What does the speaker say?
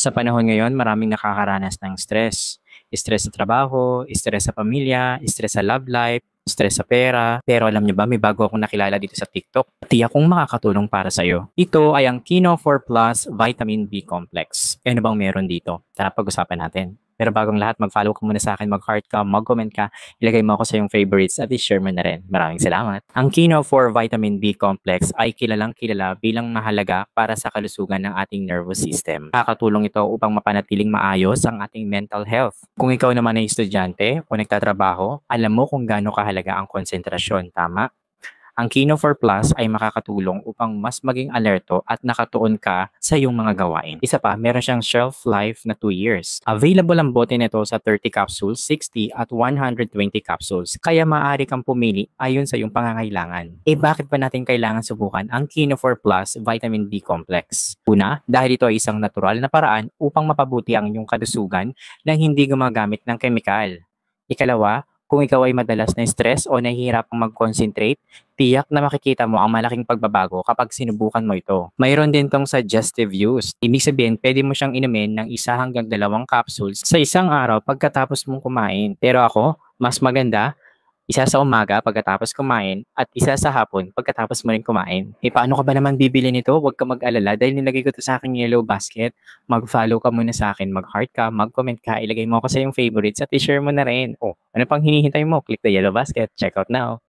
Sa panahon ngayon, maraming nakakaranas ng stress. Stress sa trabaho, stress sa pamilya, stress sa love life, stress sa pera. Pero alam nyo ba, may bago akong nakilala dito sa TikTok. Tiyak kong makakatulong para sa'yo. Ito ay ang Kino 4 Plus Vitamin B Complex. ano bang meron dito? Tara pag-usapan natin. Pero bagong lahat, mag-follow ka muna sa akin, mag-heart ka, mag-comment ka, ilagay mo ako sa iyong favorites at i-share mo na rin. Maraming salamat. Ang Kino for Vitamin B Complex ay kilalang kilala bilang mahalaga para sa kalusugan ng ating nervous system. Kakatulong ito upang mapanatiling maayos ang ating mental health. Kung ikaw naman ay estudyante o nagtatrabaho, alam mo kung gaano kahalaga ang konsentrasyon, tama? Ang Kinofor Plus ay makakatulong upang mas maging alerto at nakatuon ka sa iyong mga gawain. Isa pa, meron siyang shelf life na 2 years. Available ang bote nito sa 30 capsules, 60 at 120 capsules. Kaya maaari kang pumili ayon sa iyong pangangailangan. Eh bakit ba natin kailangan subukan ang Kinofor Plus Vitamin D Complex? Una, dahil ito ay isang natural na paraan upang mapabuti ang iyong kadusugan nang hindi gumagamit ng kemikal. Ikalawa, kung ikaw ay madalas na stress o nahihirapang mag-concentrate, tiyak na makikita mo ang malaking pagbabago kapag sinubukan mo ito. Mayroon din tong suggestive use. Ibig sabihin, pwede mo siyang inumin ng isa hanggang dalawang capsules sa isang araw pagkatapos mong kumain. Pero ako, mas maganda, isa sa umaga pagkatapos kumain at isa sa hapon pagkatapos mo rin kumain. E paano ka ba naman bibili nito? Huwag ka mag-alala dahil nilagay ko to sa aking yellow basket. Mag-follow ka muna sa akin, mag-heart ka, mag-comment ka, ilagay mo ako sa iyong favorites at i-share mo na rin. Oh, ano pang hinihintay mo? Click the yellow basket. Check out now.